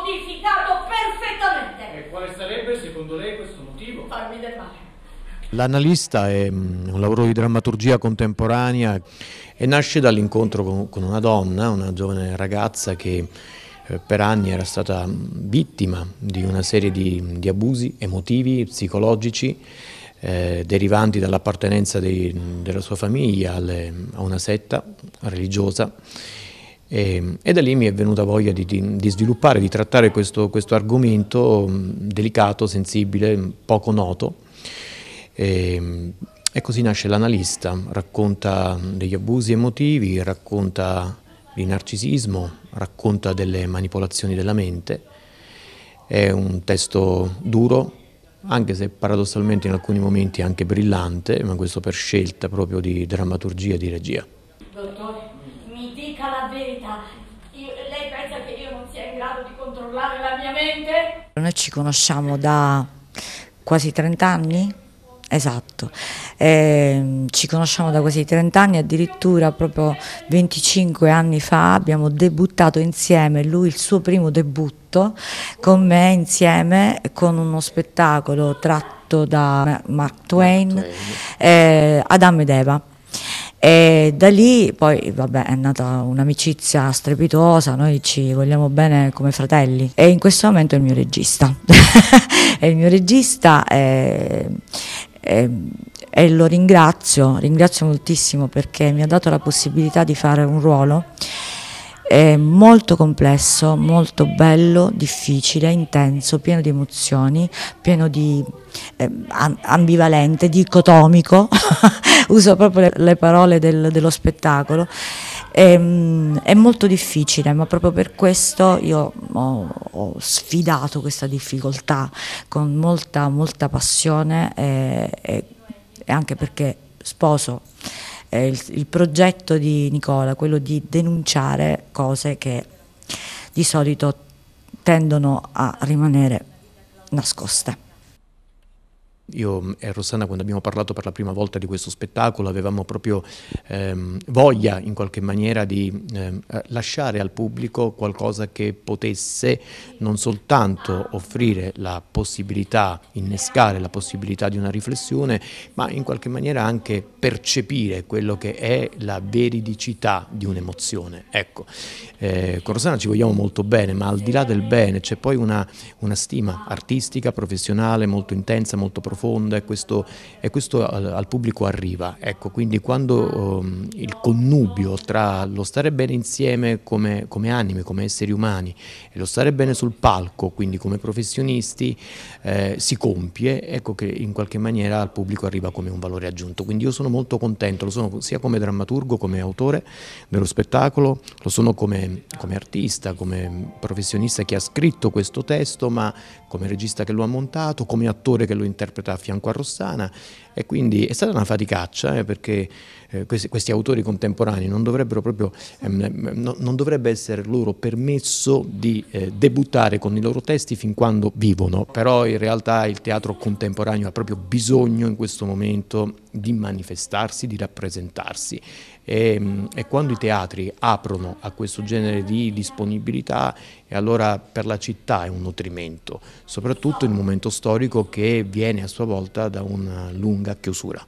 modificato perfettamente. E quale sarebbe secondo lei questo motivo? Farmi del male. L'analista è mm, un lavoro di drammaturgia contemporanea e nasce dall'incontro con una donna, una giovane ragazza che eh, per anni era stata vittima di una serie di, di abusi emotivi, psicologici, eh, derivanti dall'appartenenza della sua famiglia alle, a una setta religiosa e, ehm, e, da lì mi è venuta voglia di, di, di sviluppare, di trattare questo, questo argomento mm, delicato, sensibile, mm, poco noto. E, ehm, e così nasce l'analista, racconta mm, degli abusi emotivi, racconta il narcisismo, racconta delle manipolazioni della mente. È un testo duro, anche se paradossalmente in alcuni momenti anche brillante, ma questo per scelta proprio di drammaturgia e di regia. Dottor sia in grado di controllare la mia mente. Noi ci conosciamo da quasi 30 anni? Esatto, eh, ci conosciamo da quasi 30 anni, addirittura proprio 25 anni fa abbiamo debuttato insieme, lui il suo primo debutto con me insieme con uno spettacolo tratto da Mark Twain, Eh, Adam ed Eva. E da lì poi vabbè, è nata un'amicizia strepitosa, noi ci vogliamo bene come fratelli e in questo momento è il mio regista. è il mio regista è, è, e lo ringrazio, ringrazio moltissimo perché mi ha dato la possibilità di fare un ruolo è molto complesso, molto bello, difficile, intenso, pieno di emozioni, pieno di eh, ambivalente, dicotomico, uso proprio le, le parole del, dello spettacolo. E, ehm, mh, è molto difficile, ma proprio per questo io ho, ho sfidato questa difficoltà con molta, molta passione eh, e, e anche perché sposo eh, il, il progetto di Nicola, quello di denunciare cose che di solito tendono a rimanere nascoste. Io mm, e Rossana quando abbiamo parlato per la prima volta di questo spettacolo avevamo proprio ehm, voglia in qualche maniera di ehm, eh, lasciare al pubblico qualcosa che potesse non soltanto offrire la possibilità, innescare la possibilità di una riflessione, ma in qualche maniera anche percepire quello che è la veridicità di un'emozione. Ecco, eh, con Rossana ci vogliamo molto bene, ma al di là del bene c'è poi una, una stima artistica, professionale, molto intensa, molto profonda profonda e questo, e questo al, al, pubblico arriva. Ecco, quindi quando um, il connubio tra lo stare bene insieme come, come, anime, come esseri umani e lo stare bene sul palco, quindi come professionisti, eh, si compie, ecco che in qualche maniera al pubblico arriva come un valore aggiunto. Quindi io sono molto contento, lo sono sia come drammaturgo, come autore dello spettacolo, lo sono come, come artista, come professionista che ha scritto questo testo, ma come regista che lo ha montato, come attore che lo interpreta a fianco a Rossana e quindi è stata una faticaccia eh, perché eh, questi, questi, autori contemporanei non dovrebbero proprio, ehm, ehm, no, non dovrebbe essere loro permesso di eh, debuttare con i loro testi fin quando vivono, però in realtà il teatro contemporaneo ha proprio bisogno in questo momento di manifestarsi, di rappresentarsi e, mm, e, quando i teatri aprono a questo genere di disponibilità e allora per la città è un nutrimento, soprattutto in un momento storico che viene a sua volta da una lunga chiusura.